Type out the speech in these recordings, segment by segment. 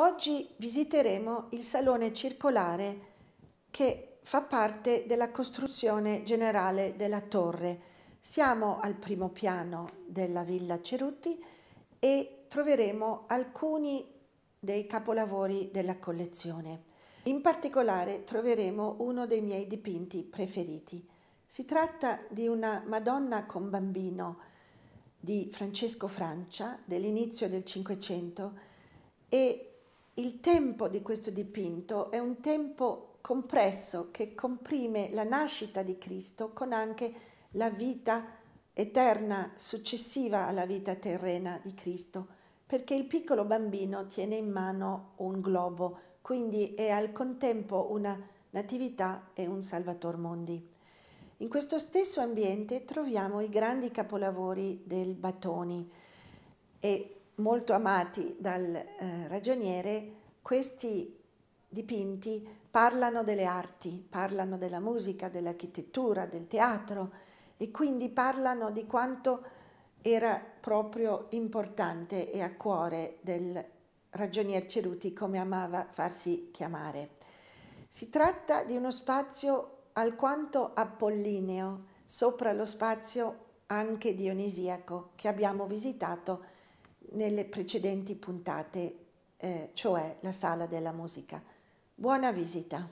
Oggi visiteremo il salone circolare che fa parte della costruzione generale della torre. Siamo al primo piano della Villa Cerutti e troveremo alcuni dei capolavori della collezione. In particolare troveremo uno dei miei dipinti preferiti. Si tratta di una Madonna con bambino di Francesco Francia dell'inizio del Cinquecento e il tempo di questo dipinto è un tempo compresso che comprime la nascita di Cristo con anche la vita eterna successiva alla vita terrena di Cristo, perché il piccolo bambino tiene in mano un globo, quindi è al contempo una Natività e un Salvator Mondi. In questo stesso ambiente troviamo i grandi capolavori del Batoni e molto amati dal eh, ragioniere, questi dipinti parlano delle arti, parlano della musica, dell'architettura, del teatro e quindi parlano di quanto era proprio importante e a cuore del ragionier Ceruti come amava farsi chiamare. Si tratta di uno spazio alquanto appollineo sopra lo spazio anche dionisiaco che abbiamo visitato nelle precedenti puntate, eh, cioè la Sala della Musica. Buona visita!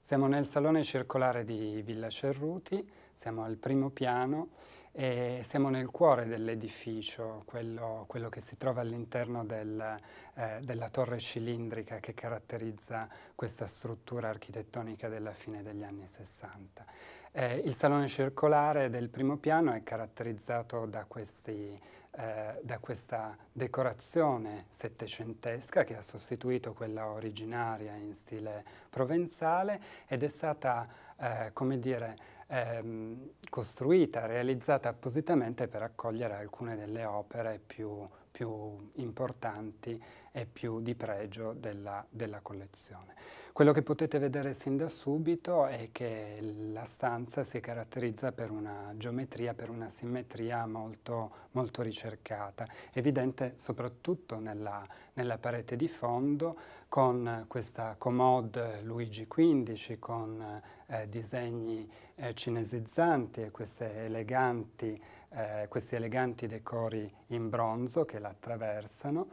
Siamo nel salone circolare di Villa Cerruti, siamo al primo piano e siamo nel cuore dell'edificio, quello, quello, che si trova all'interno del, eh, della torre cilindrica che caratterizza questa struttura architettonica della fine degli anni Sessanta. Eh, il salone circolare del primo piano è caratterizzato da questi eh, da questa decorazione settecentesca che ha sostituito quella originaria in stile provenzale ed è stata, eh, come dire, ehm, costruita, realizzata appositamente per accogliere alcune delle opere più più importanti e più di pregio della, della collezione. Quello che potete vedere sin da subito è che la stanza si caratterizza per una geometria, per una simmetria molto, molto ricercata, evidente soprattutto nella, nella parete di fondo con questa commode Luigi XV con eh, disegni eh, cinesizzanti e queste eleganti eh, questi eleganti decori in bronzo che la attraversano.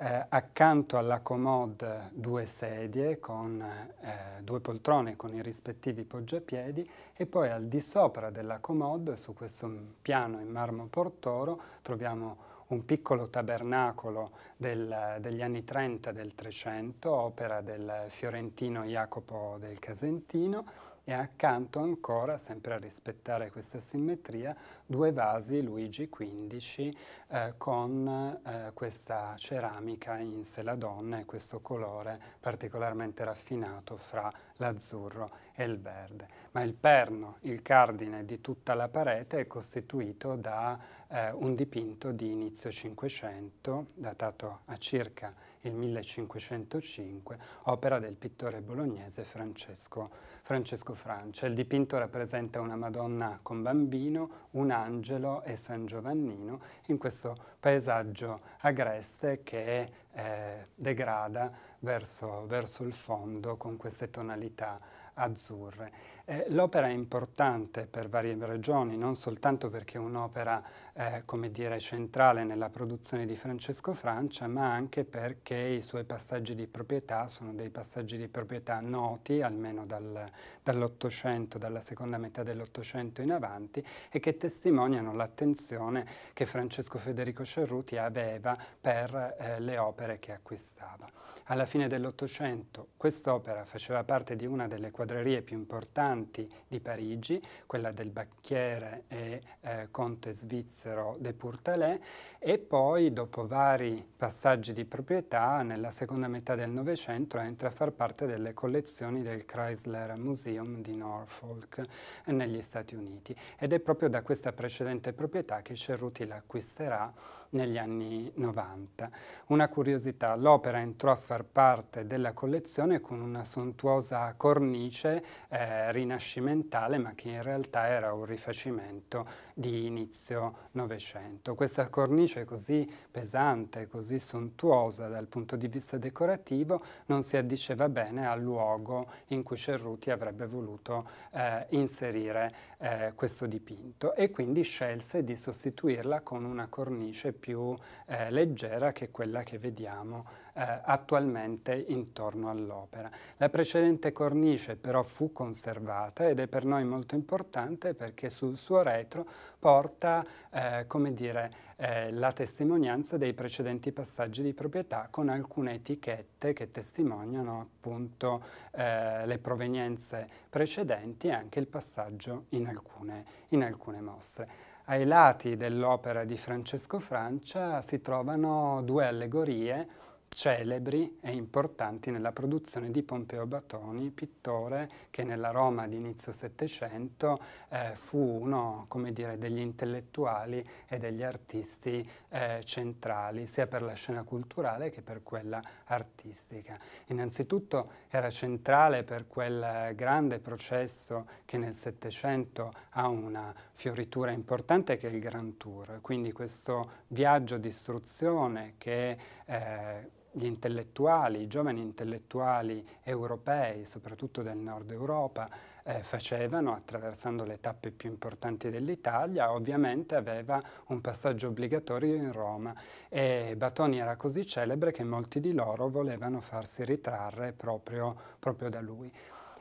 Eh, accanto alla commode due sedie con eh, due poltrone con i rispettivi poggiapiedi e poi al di sopra della commode, su questo piano in marmo portoro, troviamo un piccolo tabernacolo del, degli anni 30 del Trecento, opera del fiorentino Jacopo del Casentino, e accanto ancora, sempre a rispettare questa simmetria, due vasi Luigi XV eh, con eh, questa ceramica in seladonna e questo colore particolarmente raffinato fra l'azzurro e il verde, ma il perno, il cardine di tutta la parete è costituito da eh, un dipinto di inizio Cinquecento, datato a circa il 1505, opera del pittore bolognese Francesco, Francesco Francia. Il dipinto rappresenta una Madonna con bambino, un angelo e San Giovannino in questo paesaggio agreste che eh, degrada verso, verso il fondo con queste tonalità azzurre. Eh, l'opera è importante per varie ragioni, non soltanto perché è un'opera eh, come dire, centrale nella produzione di Francesco Francia, ma anche perché i suoi passaggi di proprietà sono dei passaggi di proprietà noti, almeno dal, dall'Ottocento, dalla seconda metà dell'Ottocento in avanti, e che testimoniano l'attenzione che Francesco Federico Cerruti aveva per eh, le opere che acquistava. Alla fine dell'Ottocento quest'opera faceva parte di una delle quadrerie più importanti importanti di Parigi, quella del Bacchiere e eh, Conte svizzero de Pourtalais e poi dopo vari passaggi di proprietà nella seconda metà del Novecento entra a far parte delle collezioni del Chrysler Museum di Norfolk eh, negli Stati Uniti ed è proprio da questa precedente proprietà che Cerruti l'acquisterà negli anni 90. Una curiosità, l'opera entrò a far parte della collezione con una sontuosa cornice eh, rinascimentale, ma che in realtà era un rifacimento di inizio Novecento. Questa cornice così pesante, così sontuosa dal punto di vista decorativo, non si addiceva bene al luogo in cui Cerruti avrebbe voluto eh, inserire eh, questo dipinto e quindi scelse di sostituirla con una cornice più eh, leggera che quella che vediamo eh, attualmente intorno all'opera. La precedente cornice però fu conservata ed è per noi molto importante perché sul suo retro porta, eh, come dire, eh, la testimonianza dei precedenti passaggi di proprietà con alcune etichette che testimoniano appunto eh, le provenienze precedenti e anche il passaggio in alcune, in alcune mostre. Ai lati dell'opera di Francesco Francia si trovano due allegorie celebri e importanti nella produzione di Pompeo Batoni, pittore che nella Roma di inizio Settecento eh, fu uno dire, degli intellettuali e degli artisti eh, centrali, sia per la scena culturale che per quella artistica artistica. Innanzitutto era centrale per quel grande processo che nel Settecento ha una fioritura importante che è il Grand Tour, quindi questo viaggio di istruzione che eh, gli intellettuali, i giovani intellettuali europei, soprattutto del nord Europa, eh, facevano attraversando le tappe più importanti dell'Italia, ovviamente aveva un passaggio obbligatorio in Roma e Batoni era così celebre che molti di loro volevano farsi ritrarre proprio, proprio da lui.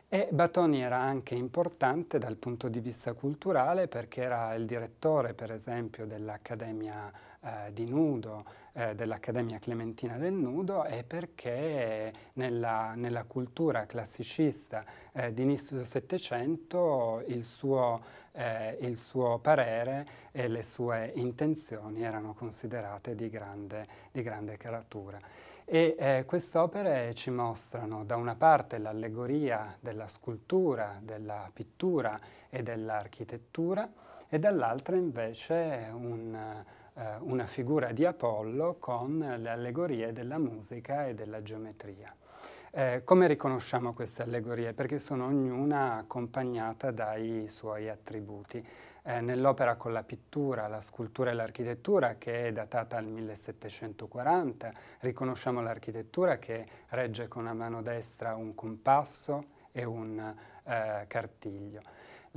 E Batoni era anche importante dal punto di vista culturale perché era il direttore, per esempio, dell'Accademia eh, di nudo eh, dell'Accademia Clementina del Nudo è perché nella, nella cultura classicista eh, di inizio del Settecento il, eh, il suo, parere e le sue intenzioni erano considerate di grande, di grande caratura. E eh, quest'opere ci mostrano da una parte l'allegoria della scultura, della pittura e dell'architettura e dall'altra invece un, eh, una figura di Apollo con le allegorie della musica e della geometria. Eh, come riconosciamo queste allegorie? Perché sono ognuna accompagnata dai suoi attributi. Eh, nell'opera con la pittura, la scultura e l'architettura che è datata al 1740, riconosciamo l'architettura che regge con la mano destra un compasso e un eh, cartiglio.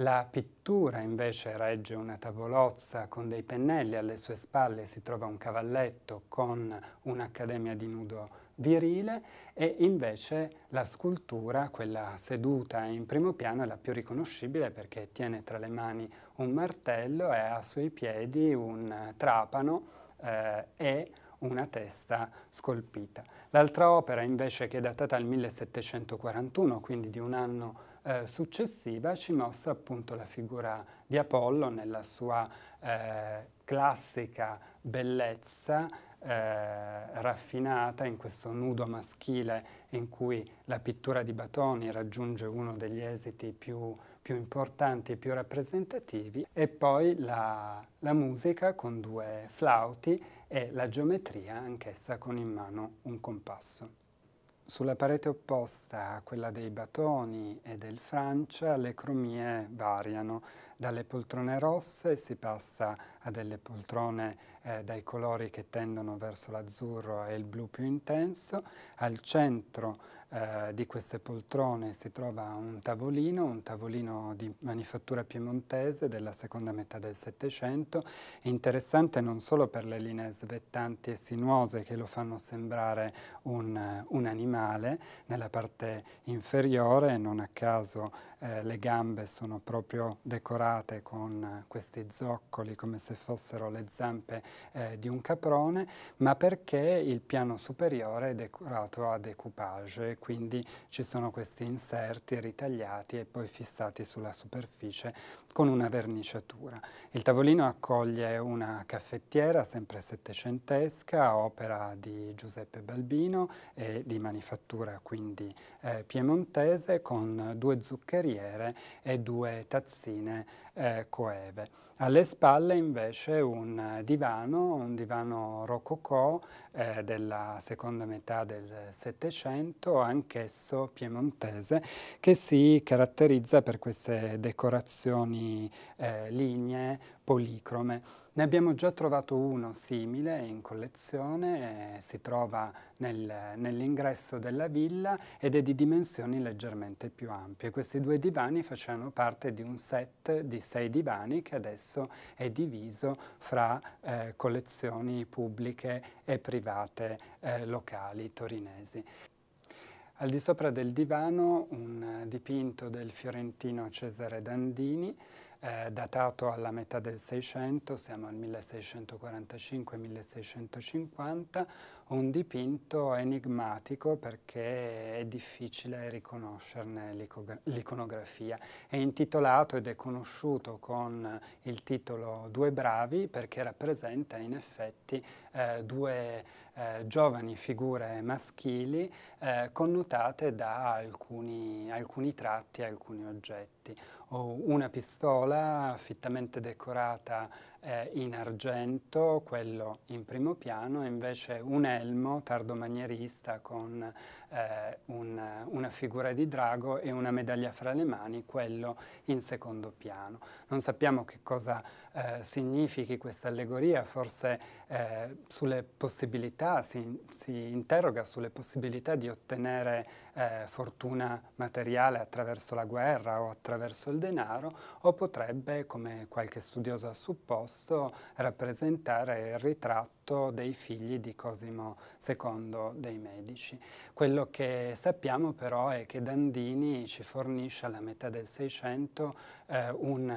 La pittura invece regge una tavolozza con dei pennelli, alle sue spalle si trova un cavalletto con un'accademia di nudo virile e invece la scultura, quella seduta in primo piano, è la più riconoscibile perché tiene tra le mani un martello e ha sui piedi un trapano eh, e una testa scolpita. L'altra opera invece che è datata al 1741, quindi di un anno eh, successiva ci mostra appunto la figura di Apollo nella sua eh, classica bellezza eh, raffinata in questo nudo maschile in cui la pittura di Batoni raggiunge uno degli esiti più, più importanti e più rappresentativi e poi la, la musica con due flauti e la geometria anch'essa con in mano un compasso. Sulla parete opposta a quella dei Batoni e del Francia le cromie variano dalle poltrone rosse si passa a delle poltrone eh, dai colori che tendono verso l'azzurro e il blu più intenso. Al centro eh, di queste poltrone si trova un tavolino, un tavolino di manifattura piemontese della seconda metà del Settecento, interessante non solo per le linee svettanti e sinuose che lo fanno sembrare un, eh, un animale, nella parte inferiore non a caso eh, le gambe sono proprio decorate con eh, questi zoccoli come se fossero le zampe eh, di un caprone, ma perché il piano superiore è decorato a decoupage, quindi ci sono questi inserti ritagliati e poi fissati sulla superficie con una verniciatura. Il tavolino accoglie una caffettiera sempre settecentesca, opera di Giuseppe Balbino e di manifattura quindi eh, piemontese con due zuccherini cocchiere e due tazzine eh, coeve. Alle spalle invece un divano, un divano rococò eh, della seconda metà del Settecento, anch'esso piemontese, che si caratterizza per queste decorazioni eh, lignee policrome. Ne abbiamo già trovato uno simile in collezione, eh, si trova nel, nell'ingresso della villa ed è di dimensioni leggermente più ampie. Questi due divani facevano parte di un set di sei divani che adesso è diviso fra eh, collezioni pubbliche e private eh, locali torinesi. Al di sopra del divano un dipinto del fiorentino Cesare Dandini eh, datato alla metà del 600, siamo al 1645-1650, un dipinto enigmatico perché è difficile riconoscerne l'iconografia. È intitolato ed è conosciuto con il titolo Due bravi perché rappresenta in effetti eh, due eh, giovani figure maschili eh, connotate da alcuni, alcuni tratti, alcuni oggetti. Una pistola fittamente decorata eh, in argento, quello in primo piano, e invece un elmo tardomaniarista con eh, un, una figura di drago e una medaglia fra le mani, quello in secondo piano. Non sappiamo che cosa eh, significhi questa allegoria, forse eh, sulle possibilità, si, si, interroga sulle possibilità di ottenere eh, fortuna materiale attraverso la guerra o attraverso il denaro, o potrebbe, come qualche studioso ha supposto, rappresentare il ritratto rapporto dei figli di Cosimo II dei Medici. Quello che sappiamo però è che Dandini ci fornisce alla metà del Seicento eh, un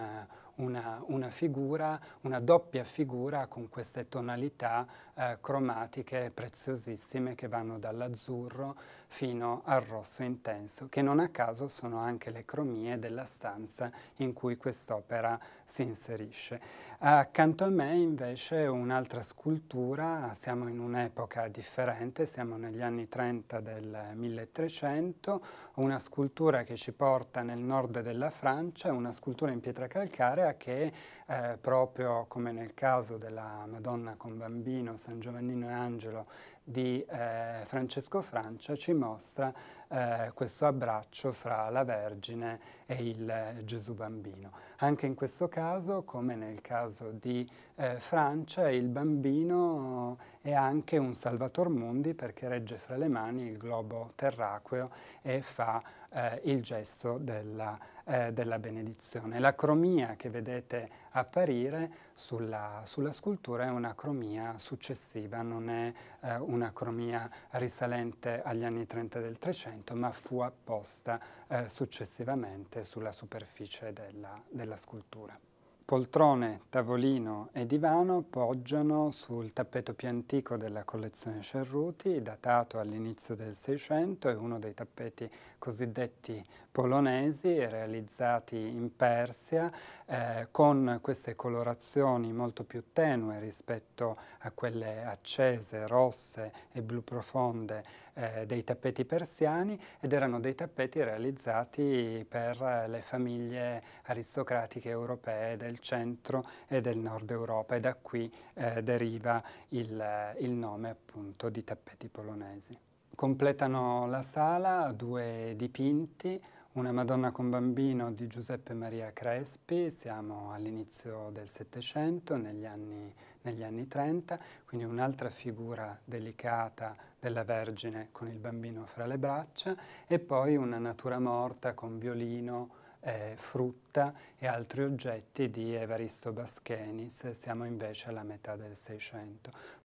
una, una, figura, una doppia figura con queste tonalità eh, cromatiche preziosissime che vanno dall'azzurro fino al rosso intenso, che non a caso sono anche le cromie della stanza in cui quest'opera si inserisce. Accanto a me invece un'altra scultura, siamo in un'epoca differente, siamo negli anni 30 del 1300, una scultura che ci porta nel nord della Francia, una scultura in pietra calcarea Europea che eh, proprio come nel caso della Madonna con Bambino, San Giovannino e Angelo di eh, Francesco Francia ci mostra eh, questo abbraccio fra la Vergine e il eh, Gesù bambino. Anche in questo caso, come nel caso di eh, Francia, il bambino è anche un salvator mundi perché regge fra le mani il globo terracqueo e fa eh, il gesto della eh, della benedizione. L'acromia che vedete apparire sulla, sulla, scultura è un'acromia successiva, non è eh, un'acromia risalente agli anni 30 del 300, ma fu apposta eh, successivamente sulla superficie della, della scultura. Poltrone, tavolino e divano poggiano sul tappeto più antico della collezione Cerruti, datato all'inizio del Seicento, è uno dei tappeti cosiddetti polonesi realizzati in Persia eh, con queste colorazioni molto più tenue rispetto a quelle accese, rosse e blu profonde eh, dei tappeti persiani ed erano dei tappeti realizzati per eh, le famiglie aristocratiche europee del centro e del nord Europa e da qui eh, deriva il, eh, il nome appunto di tappeti polonesi. Completano la sala due dipinti una Madonna con bambino di Giuseppe Maria Crespi, siamo all'inizio del Settecento, negli anni, negli anni 30, quindi un'altra figura delicata della Vergine con il bambino fra le braccia e poi una natura morta con violino, eh, frutta e altri oggetti di Evaristo Baschenis, siamo invece alla metà del Seicento.